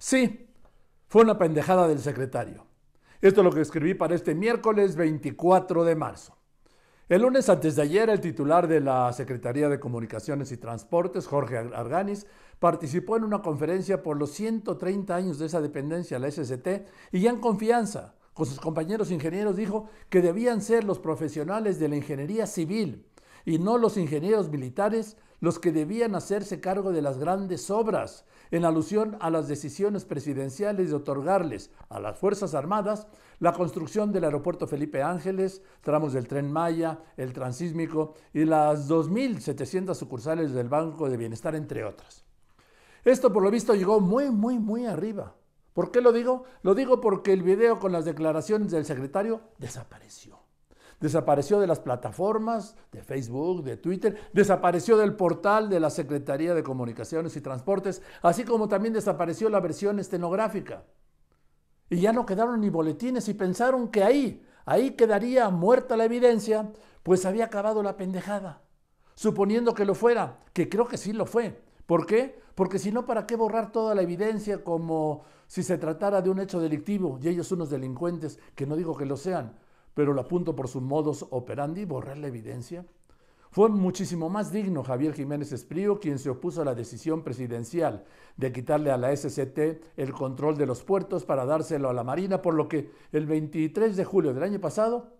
Sí, fue una pendejada del secretario. Esto es lo que escribí para este miércoles 24 de marzo. El lunes antes de ayer, el titular de la Secretaría de Comunicaciones y Transportes, Jorge Arganis, participó en una conferencia por los 130 años de esa dependencia, la SST, y ya en confianza con sus compañeros ingenieros dijo que debían ser los profesionales de la ingeniería civil y no los ingenieros militares los que debían hacerse cargo de las grandes obras, en alusión a las decisiones presidenciales de otorgarles a las Fuerzas Armadas la construcción del aeropuerto Felipe Ángeles, tramos del tren Maya, el transísmico y las 2.700 sucursales del Banco de Bienestar, entre otras. Esto por lo visto llegó muy, muy, muy arriba. ¿Por qué lo digo? Lo digo porque el video con las declaraciones del secretario desapareció desapareció de las plataformas de Facebook, de Twitter, desapareció del portal de la Secretaría de Comunicaciones y Transportes, así como también desapareció la versión estenográfica. Y ya no quedaron ni boletines y pensaron que ahí, ahí quedaría muerta la evidencia, pues había acabado la pendejada, suponiendo que lo fuera, que creo que sí lo fue. ¿Por qué? Porque si no, ¿para qué borrar toda la evidencia como si se tratara de un hecho delictivo y ellos unos delincuentes, que no digo que lo sean? pero lo apunto por su modus operandi, borrar la evidencia. Fue muchísimo más digno Javier Jiménez Esprío, quien se opuso a la decisión presidencial de quitarle a la SCT el control de los puertos para dárselo a la Marina, por lo que el 23 de julio del año pasado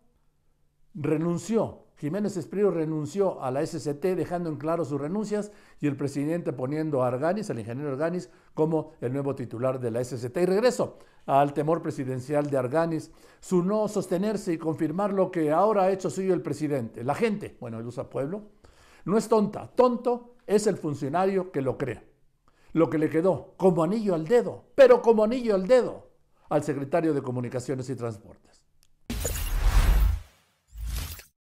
renunció Jiménez Esprío renunció a la SCT dejando en claro sus renuncias y el presidente poniendo a Arganis, al ingeniero Arganis, como el nuevo titular de la SCT. Y regreso al temor presidencial de Arganis, su no sostenerse y confirmar lo que ahora ha hecho suyo el presidente. La gente, bueno, el usa pueblo, no es tonta, tonto es el funcionario que lo crea. Lo que le quedó como anillo al dedo, pero como anillo al dedo al secretario de Comunicaciones y Transporte.